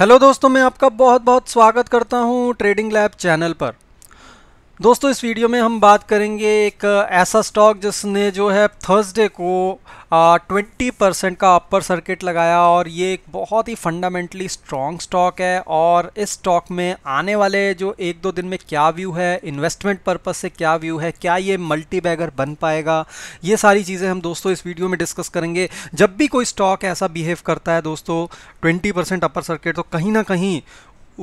hello दोस्तों मैं आपका बहुत बहुत स्वागत करता हूं ट्रेडिंग लैब चैनल पर दोस्तों इस वीडियो में हम बात करेंगे एक ऐसा स्टॉक जिसने जो है थर्सडे को ट्वेंटी परसेंट का अपर सर्किट लगाया और ये एक बहुत ही फंडामेंटली स्ट्रॉन्ग स्टॉक है और इस स्टॉक में आने वाले जो एक दो दिन में क्या व्यू है इन्वेस्टमेंट पर्पज़ से क्या व्यू है क्या ये मल्टी बैगर बन पाएगा ये सारी चीज़ें हम दोस्तों इस वीडियो में डिस्कस करेंगे जब भी कोई स्टॉक ऐसा बिहेव करता है दोस्तों ट्वेंटी अपर सर्किट तो कहीं ना कहीं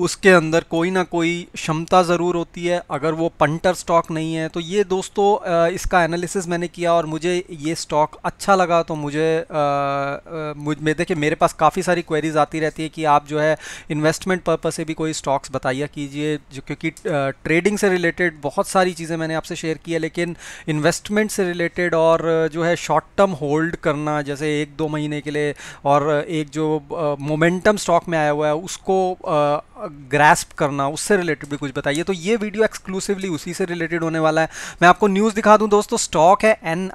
उसके अंदर कोई ना कोई क्षमता ज़रूर होती है अगर वो पंटर स्टॉक नहीं है तो ये दोस्तों इसका एनालिसिस मैंने किया और मुझे ये स्टॉक अच्छा लगा तो मुझे मुझ में देखिए मेरे पास काफ़ी सारी क्वेरीज आती रहती है कि आप जो है इन्वेस्टमेंट पर्पज़ से भी कोई स्टॉक्स बताइए कीजिए जो क्योंकि ट्रेडिंग से रिलेटेड बहुत सारी चीज़ें मैंने आपसे शेयर की है लेकिन इन्वेस्टमेंट से रिलेटेड और जो है शॉर्ट टर्म होल्ड करना जैसे एक दो महीने के लिए और एक जो मोमेंटम स्टॉक में आया हुआ है उसको ग्रैस्प करना उससे रिलेटेड भी कुछ बताइए तो ये वीडियो एक्सक्लूसिवली उसी से रिलेटेड होने वाला है मैं आपको न्यूज़ दिखा दूं दोस्तों स्टॉक है एन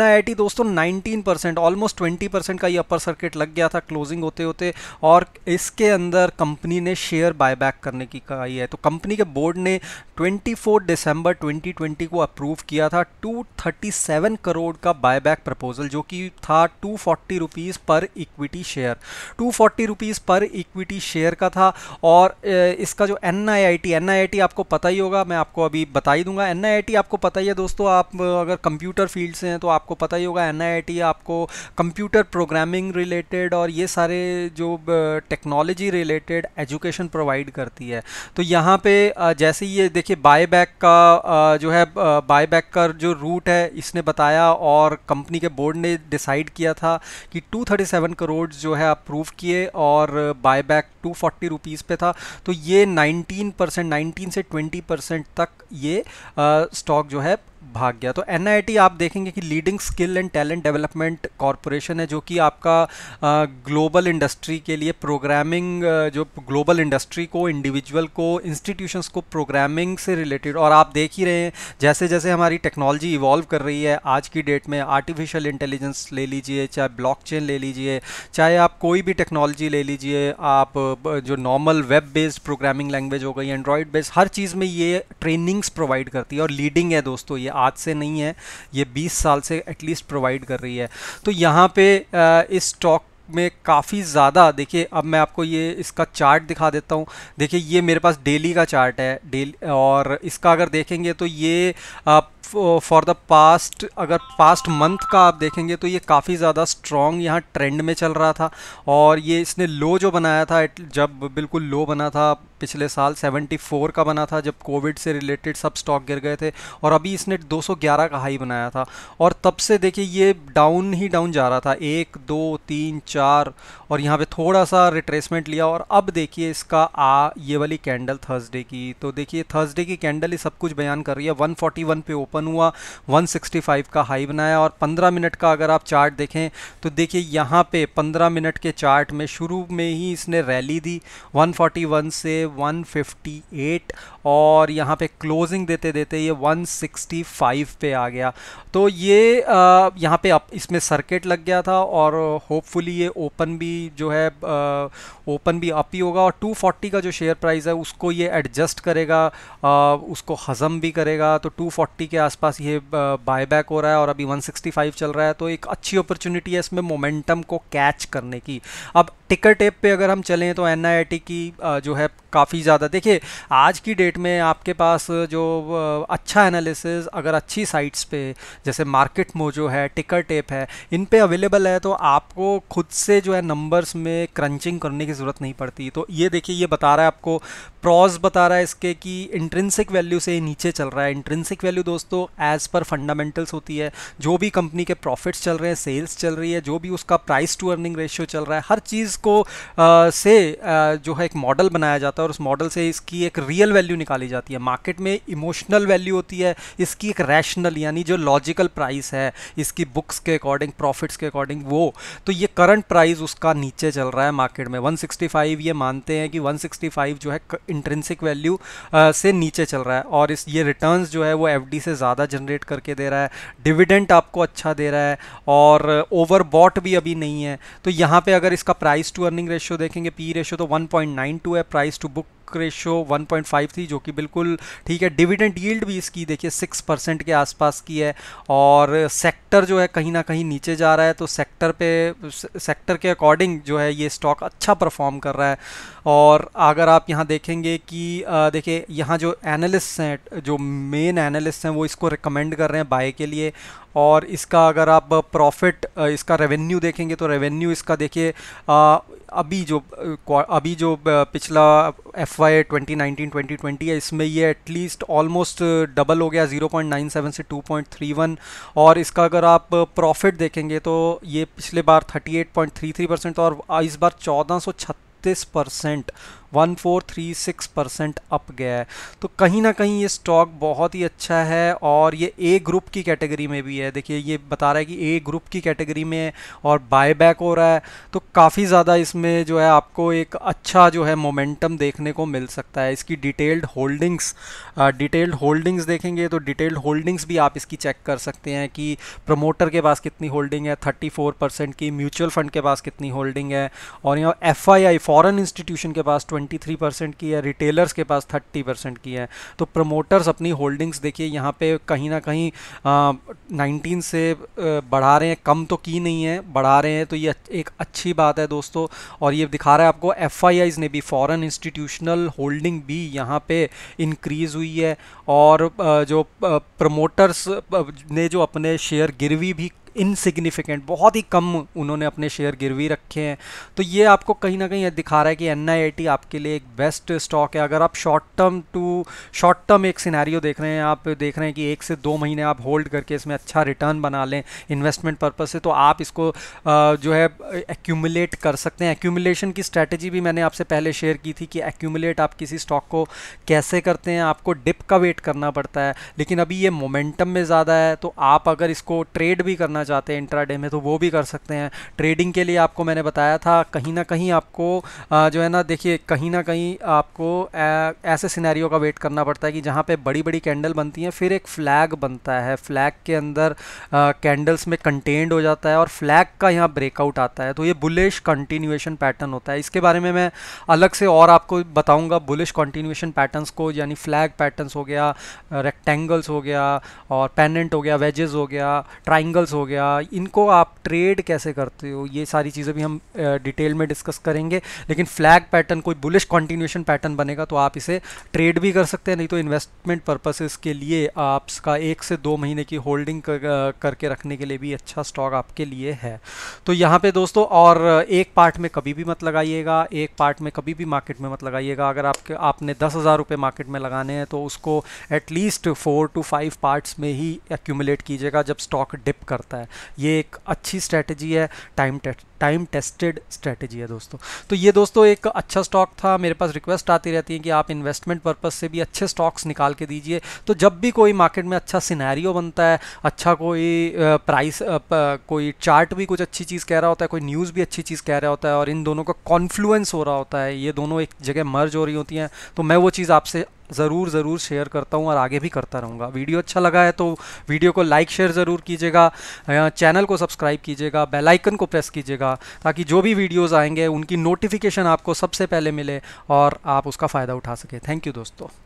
आई दोस्तों नाइनटीन ऑलमोस्ट ट्वेंटी का ये अपर सर्किट लग गया था क्लोजिंग होते होते और इसके अंदर कंपनी ने शेयर बायबैक करने की कही है तो कंपनी के बोर्ड ने 24 दिसंबर 2020 को अप्रूव किया था 237 करोड़ का बायबैक प्रपोजल जो कि था टू फोर्टी पर इक्विटी शेयर टू फोर्टी पर इक्विटी शेयर का था था और इसका जो एन आई आपको पता ही होगा मैं आपको अभी बता ही दूंगा एन आपको पता ही है दोस्तों आप अगर कंप्यूटर फील्ड से हैं तो आपको पता ही होगा एन आपको कंप्यूटर प्रोग्रामिंग रिलेटेड और ये सारे जो टेक्नोलॉजी रिलेटेड एजुकेशन प्रोवाइड करती है तो यहाँ पे जैसे ये देखिए बायबैक का जो है बायबैक का जो रूट है इसने बताया और कंपनी के बोर्ड ने डिसाइड किया था कि 237 करोड़ जो है अप्रूव किए और बायबैक टू फोर्टी रुपीज़ पे था तो ये 19 परसेंट नाइनटीन से 20 परसेंट तक ये स्टॉक जो है भाग गया तो एन आप देखेंगे कि leading skill and talent development corporation है जो कि आपका ग्लोबल इंडस्ट्री के लिए प्रोग्रामिंग जो ग्लोबल इंडस्ट्री को इंडिविजुअल को इंस्टीट्यूशंस को प्रोग्रामिंग से रिलेटेड और आप देख ही रहे हैं जैसे जैसे हमारी टेक्नोलॉजी इवॉल्व कर रही है आज की डेट में आर्टिफिशियल इंटेलिजेंस ले लीजिए चाहे ब्लॉक ले लीजिए चाहे आप कोई भी टेक्नोलॉजी ले लीजिए आप जो normal web based programming language हो गई एंड्रॉयड बेस्ड हर चीज़ में ये ट्रेनिंग्स प्रोवाइड करती है और लीडिंग है दोस्तों ये आज से नहीं है ये 20 साल से एटलीस्ट प्रोवाइड कर रही है तो यहाँ पे इस स्टॉक में काफ़ी ज़्यादा देखिए अब मैं आपको ये इसका चार्ट दिखा देता हूँ देखिए ये मेरे पास डेली का चार्ट है डेली और इसका अगर देखेंगे तो ये फॉर द पास्ट अगर पास्ट मंथ का आप देखेंगे तो ये काफ़ी ज़्यादा स्ट्रॉन्ग यहाँ ट्रेंड में चल रहा था और ये इसने लो जो बनाया था जब बिल्कुल लो बना था पिछले साल 74 का बना था जब कोविड से रिलेटेड सब स्टॉक गिर गए थे और अभी इसने 211 का हाई बनाया था और तब से देखिए ये डाउन ही डाउन जा रहा था एक दो तीन चार और यहाँ पे थोड़ा सा रिट्रेसमेंट लिया और अब देखिए इसका आ ये वाली कैंडल थर्सडे की तो देखिए थर्सडे की कैंडल ही सब कुछ बयान कर रही है वन पे ओपन हुआ वन का हाई बनाया और पंद्रह मिनट का अगर आप चार्ट देखें तो देखिए यहाँ पर पंद्रह मिनट के चार्ट में शुरू में ही इसने रैली दी वन से 158 और यहाँ पे क्लोजिंग देते देते ये 165 पे आ गया तो ये आ, यहाँ पे अप इसमें सर्किट लग गया था और होपफुली ये ओपन भी जो है ओपन भी अप ही होगा और 240 का जो शेयर प्राइस है उसको ये एडजस्ट करेगा आ, उसको हज़म भी करेगा तो 240 के आसपास ये बायबैक हो रहा है और अभी 165 चल रहा है तो एक अच्छी अपॉर्चुनिटी है इसमें मोमेंटम को कैच करने की अब टिकर टेप पे अगर हम चलें तो एन की जो है काफ़ी ज़्यादा देखिए आज की डेट में आपके पास जो अच्छा एनालिसिस अगर अच्छी साइट्स पे जैसे मार्केट मोजो है टिकर टेप है इन पे अवेलेबल है तो आपको खुद से जो है नंबर्स में क्रंचिंग करने की ज़रूरत नहीं पड़ती तो ये देखिए ये बता रहा है आपको प्रॉज बता रहा है इसके कि इंट्रेंसिक वैल्यू से नीचे चल रहा है इंट्रेंसिक वैल्यू दोस्तों एज़ पर फंडामेंटल्स होती है जो भी कंपनी के प्रॉफिट्स चल रहे हैं सेल्स चल रही है जो भी उसका प्राइस टू अर्निंग रेशियो चल रहा है हर चीज़ को आ, से आ, जो है एक मॉडल बनाया जाता है और उस मॉडल से इसकी एक रियल वैल्यू निकाली जाती है मार्केट में इमोशनल वैल्यू होती है इसकी एक रैशनल यानी जो लॉजिकल प्राइस है इसकी बुक्स के अकॉर्डिंग प्रॉफिट्स के अकॉर्डिंग वो तो ये करंट प्राइस उसका नीचे चल रहा है मार्केट में 165 ये मानते हैं कि 165 जो है इंट्रेंसिक वैल्यू से नीचे चल रहा है और इस ये रिटर्न जो है वो एफ से ज़्यादा जनरेट करके दे रहा है डिविडेंट आपको अच्छा दे रहा है और ओवर भी अभी नहीं है तो यहाँ पर अगर इसका प्राइस टू अर्निंग रेशियो देखेंगे पी रेशियो तो 1.92 है price to book book ratio 1.5 थी जो कि बिल्कुल ठीक है डिविडेंड यील्ड भी इसकी देखिए 6 परसेंट के आसपास की है और सेक्टर जो है कहीं ना कहीं नीचे जा रहा है तो सेक्टर पे सेक्टर के अकॉर्डिंग जो है ये स्टॉक अच्छा परफॉर्म कर रहा है और अगर आप यहाँ देखेंगे कि देखिए यहाँ जो एनालिस्ट हैं जो मेन एनालिस्ट हैं वो इसको रिकमेंड कर रहे हैं बाय के लिए और इसका अगर आप प्रॉफिट इसका रेवेन्यू देखेंगे तो रेवेन्यू इसका देखिए अभी जो अभी जो पिछला F FY 2019 twenty nineteen twenty twenty है इसमें ये एटलीस्ट ऑलमोस्ट डबल हो गया ज़ीरो पॉइंट नाइन सेवन से टू पॉइंट थ्री वन और इसका अगर आप प्रॉफिट uh, देखेंगे तो ये पिछले बार thirty eight point three three percent और इस बार चौदह सौ छत्तीस परसेंट 1436 परसेंट अप गया है तो कहीं ना कहीं ये स्टॉक बहुत ही अच्छा है और ये ए ग्रुप की कैटेगरी में भी है देखिए ये बता रहा है कि ए ग्रुप की कैटेगरी में और और बायबैक हो रहा है तो काफ़ी ज़्यादा इसमें जो है आपको एक अच्छा जो है मोमेंटम देखने को मिल सकता है इसकी डिटेल्ड होल्डिंग्स डिटेल्ड होल्डिंग्स देखेंगे तो डिटेल्ड होल्डिंग्स भी आप इसकी चेक कर सकते हैं कि प्रमोटर के पास कितनी होल्डिंग है थर्टी परसेंट की म्यूचुअल फंड के पास कितनी होल्डिंग है और यहाँ एफ आई फॉरेन इंस्टीट्यूशन के पास 23 परसेंट की है रिटेलर्स के पास 30 परसेंट की है तो प्रमोटर्स अपनी होल्डिंग्स देखिए यहाँ पे कहीं ना कहीं नाइनटीन से बढ़ा रहे हैं कम तो की नहीं है बढ़ा रहे हैं तो ये एक अच्छी बात है दोस्तों और ये दिखा रहा है आपको एफ ने भी फॉरन इंस्टीट्यूशनल होल्डिंग भी यहाँ पर इंक्रीज हुई है और जो प्रमोटर्स ने जो अपने शेयर गिरवी भी इनसिग्निफिकेंट बहुत ही कम उन्होंने अपने शेयर गिरवी रखे हैं तो ये आपको कहीं ना कहीं दिखा रहा है कि एन आपके लिए एक बेस्ट स्टॉक है अगर आप short term to short term एक सिनेरियो देख रहे हैं आप देख रहे हैं कि एक से दो महीने आप होल्ड करके इसमें अच्छा रिटर्न बना लें इन्वेस्टमेंट पर्पज से तो आप इसको जो है एक्यूमुलेट कर सकते हैं एक्यूमुलेशन की स्ट्रैटेजी भी मैंने आपसे पहले शेयर की थी कि एक्यूमुलेट आप किसी स्टॉक को कैसे करते हैं आपको डिप का वेट करना पड़ता है लेकिन अभी ये मोमेंटम में ज़्यादा है तो आप अगर इसको ट्रेड भी करना चाहते हैं इंट्राडे में तो वो भी कर सकते हैं ट्रेडिंग के लिए आपको मैंने बताया था कहीं ना कहीं आपको जो है ना देखिए कहीं ना कहीं आपको ऐसे सिनेरियो का वेट करना पड़ता है कि जहाँ पे बड़ी बड़ी कैंडल बनती हैं फिर एक फ्लैग बनता है फ्लैग के अंदर कैंडल्स में कंटेंड हो जाता है और फ्लैग का यहाँ ब्रेकआउट आता है तो ये बुलिश कंटिन्यूएशन पैटर्न होता है इसके बारे में मैं अलग से और आपको बताऊँगा बुलिश कंटिन्यूएशन पैटर्न्स को यानी फ्लैग पैटर्न्स हो गया रेक्टेंगल्स हो गया और पेनेंट हो गया वेजेस हो गया ट्राइंगल्स हो गया गया इनको आप ट्रेड कैसे करते हो ये सारी चीज़ें भी हम डिटेल में डिस्कस करेंगे लेकिन फ्लैग पैटर्न कोई बुलिश कॉन्टिन्यूशन पैटर्न बनेगा तो आप इसे ट्रेड भी कर सकते हैं नहीं तो इन्वेस्टमेंट पर्पसेस के लिए आपका एक से दो महीने की होल्डिंग कर, करके रखने के लिए भी अच्छा स्टॉक आपके लिए है तो यहाँ पे दोस्तों और एक पार्ट में कभी भी मत लगाइएगा एक पार्ट में कभी भी मार्केट में मत लगाइएगा अगर आपके आपने दस हज़ार रुपये मार्केट में लगाने हैं तो उसको at least four to five parts में ही एक्यूमुलेट कीजिएगा जब स्टॉक डिप करता है है ये एक अच्छी स्ट्रैटेजी है टाइम टाइम टेस्टेड स्ट्रैटेजी है दोस्तों तो ये दोस्तों एक अच्छा स्टॉक था मेरे पास रिक्वेस्ट आती रहती है कि आप इन्वेस्टमेंट पर्पज़ से भी अच्छे स्टॉक्स निकाल के दीजिए तो जब भी कोई मार्केट में अच्छा सिनेरियो बनता है अच्छा कोई प्राइस कोई चार्ट भी कुछ अच्छी चीज़ कह रहा होता है कोई न्यूज़ भी अच्छी चीज़ कह रहा होता है और इन दोनों का कॉन्फ्लुएंस हो रहा होता है ये दोनों एक जगह मर्ज हो रही होती हैं तो मैं वो चीज़ आपसे ज़रूर ज़रूर शेयर करता हूँ और आगे भी करता रहूँगा वीडियो अच्छा लगा है तो वीडियो को लाइक शेयर ज़रूर कीजिएगा चैनल को सब्सक्राइब कीजिएगा बेल आइकन को प्रेस कीजिएगा ताकि जो भी वीडियोस आएंगे उनकी नोटिफिकेशन आपको सबसे पहले मिले और आप उसका फ़ायदा उठा सकें थैंक यू दोस्तों